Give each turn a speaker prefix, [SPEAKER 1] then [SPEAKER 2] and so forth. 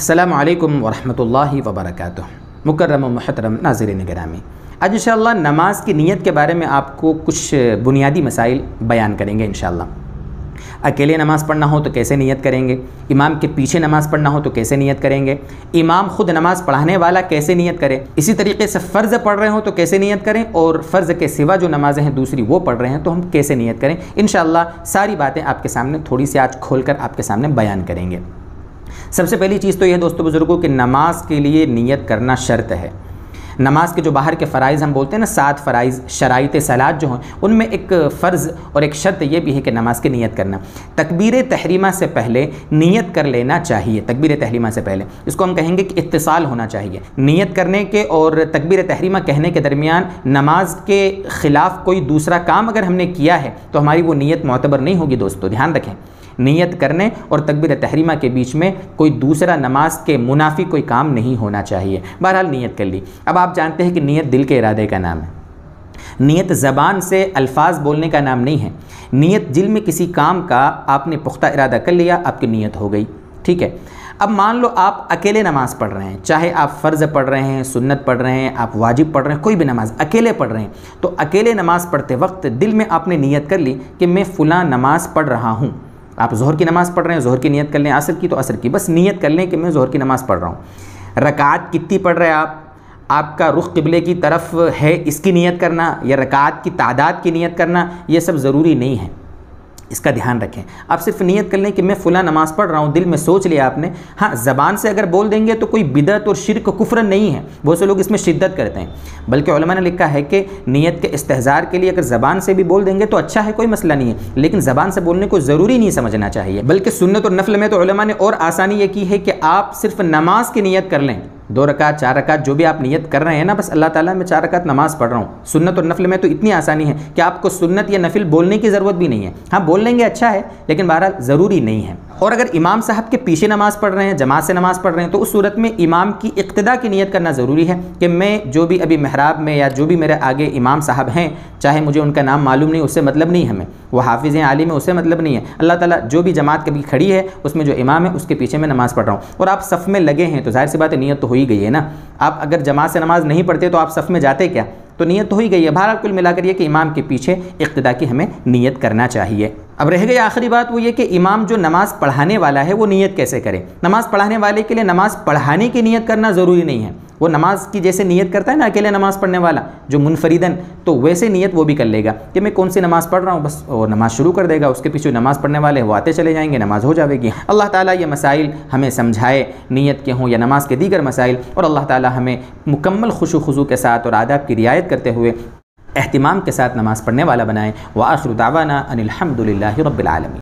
[SPEAKER 1] السلام علیکم ورحمۃ اللہ وبرکاتہ مکرم و محترم ناظرین گرامی آج انشاءاللہ نماز کی نیت کے بارے میں آپ کو کچھ بنیادی مسائل بیان کریں گے انشاءاللہ اکیلے نماز پڑھنا ہو تو کیسے نیت کریں گے امام کے پیچھے نماز پڑھنا ہو تو کیسے نیت کریں گے امام خود نماز پڑھانے والا کیسے نیت کرے اسی طریقے سے فرض پڑھ رہے ہوں تو کیسے نیت کریں اور فرض کے سوا جو نمازیں ہیں دوسری وہ پڑھ رہے ہیں تو ہم کیسے نیت کریں انشاءاللہ ساری باتیں آپ کے سامنے تھوڑی سی آج کھول کر آپ کے سامنے بیان کریں گے سب سے پہلی چیز تو یہ ہے دوستو بزرگوں کہ نماز کے لیے نیت کرنا شرط ہے نماز کے جو باہر کے فرائض ہم بولتے ہیں نا سات فرائض شرائط سلاد جو ہوں ان میں ایک فرض اور ایک شرط یہ بھی ہے کہ نماز کی نیت کرنا تکبیر تحریمہ سے پہلے نیت کر لینا چاہیے تکبیر تحریمہ سے پہلے اس کو ہم کہیں گے کہ اتصال ہونا چاہیے نیت کرنے کے اور تکبیر تحریمہ کہنے کے درمیان نماز کے خلاف کوئی دوسرا کام اگر ہم نے کیا ہے تو ہماری وہ نیت معتبر نہیں ہوگی دوستو دھیان رکھیں نیت کرنے اور تکبیر تحریمہ کے بیچ میں کوئی دوسرا نماز کے منافی کوئی کام نہیں ہونا چاہیے بہرحال نیت کر لی اب آپ جانتے ہیں کہ نیت دل کے ارادے کا نام ہے نیت زبان سے الفاظ بولنے کا نام نہیں ہے نیت دل میں کسی کام کا آپ نے پختہ ارادہ کر لیا آپ کی نیت ہو گئی ٹھیک ہے اب مان لو آپ اکیلے نماز پڑھ رہے ہیں چاہے آپ فرض پڑھ رہے ہیں سنت پڑھ رہے ہیں آپ واجب پڑھ رہے ہیں کوئی بھی نماز اکیلے پڑھ رہے ہیں تو اکیلے نماز پڑھتے وقت دل میں آپ نے نیت کر لی کہ میں فلاں نماز پڑھ رہا ہوں آپ ظہر کی نماز پڑھ رہے ہیں ظہر کی نیت کر لیں عصر کی تو عصر کی بس نیت کر لیں کہ میں ظہر کی نماز پڑھ رہا ہوں رکعت کتنی پڑھ رہے آپ آپ کا رخ قبلے کی طرف ہے اس کی نیت کرنا یا رکعات کی تعداد کی نیت کرنا یہ سب ضروری نہیں ہے اس کا دھیان رکھیں آپ صرف نیت کر لیں کہ میں فلاں نماز پڑھ رہا ہوں دل میں سوچ لیا آپ نے ہاں زبان سے اگر بول دیں گے تو کوئی بدعت اور شرک کفر نہیں ہے بہت سے لوگ اس میں شدت کرتے ہیں بلکہ علماء نے لکھا ہے کہ نیت کے استحصار کے لیے اگر زبان سے بھی بول دیں گے تو اچھا ہے کوئی مسئلہ نہیں ہے لیکن زبان سے بولنے کو ضروری نہیں سمجھنا چاہیے بلکہ سنت اور نفل میں تو علماء نے اور آسانی یہ کی ہے کہ آپ صرف نماز کی نیت کر لیں دو رکعت چار رکعت جو بھی آپ نیت کر رہے ہیں نا بس اللہ تعالیٰ میں چار رکعت نماز پڑھ رہا ہوں سنت اور نفل میں تو اتنی آسانی ہے کہ آپ کو سنت یا نفل بولنے کی ضرورت بھی نہیں ہے ہاں بول لیں گے اچھا ہے لیکن بہرحال ضروری نہیں ہے اور اگر امام صاحب کے پیچھے نماز پڑھ رہے ہیں جماعت سے نماز پڑھ رہے ہیں تو اس صورت میں امام کی اقتدا کی نیت کرنا ضروری ہے کہ میں جو بھی ابھی محراب میں یا جو بھی میرے آگے امام صاحب ہیں چاہے مجھے ان کا نام معلوم نہیں اس سے مطلب نہیں ہمیں وہ حافظ ہیں عالم ہیں اس سے مطلب نہیں ہے اللہ تعالیٰ جو بھی جماعت کبھی کھڑی ہے اس میں جو امام ہے اس کے پیچھے میں نماز پڑھ رہا ہوں اور آپ صف میں لگے ہیں تو ظاہر سی بات ہے نیت تو ہو ہی گئی ہے نا آپ اگر جماعت سے نماز نہیں پڑھتے تو آپ صف میں جاتے کیا تو نیت تو ہو ہی گئی ہے بہرحال کل ملا کر یہ کہ امام کے پیچھے اقتدا کی ہمیں نیت کرنا چاہیے اب رہ گئی آخری بات وہ یہ کہ امام جو نماز پڑھانے والا ہے وہ نیت کیسے کرے نماز پڑھانے والے کے لیے نماز پڑھانے کی نیت کرنا ضروری نہیں ہے وہ نماز کی جیسے نیت کرتا ہے نا اکیلے نماز پڑھنے والا جو منفریدن تو ویسے نیت وہ بھی کر لے گا کہ میں کون سی نماز پڑھ رہا ہوں بس وہ نماز شروع کر دے گا اس کے پیچھے نماز پڑھنے والے وہ آتے چلے جائیں گے نماز ہو جاوے گی اللہ تعالیٰ یہ مسائل ہمیں سمجھائے نیت کے ہوں یا نماز کے دیگر مسائل اور اللہ تعالیٰ ہمیں مکمل خوش و خضو کے ساتھ اور آداب کی رعایت کرتے ہوئے اہتمام کے ساتھ نماز پڑھنے والا بنائیں وآخر دعوانا ان الحمد للہ رب العالمین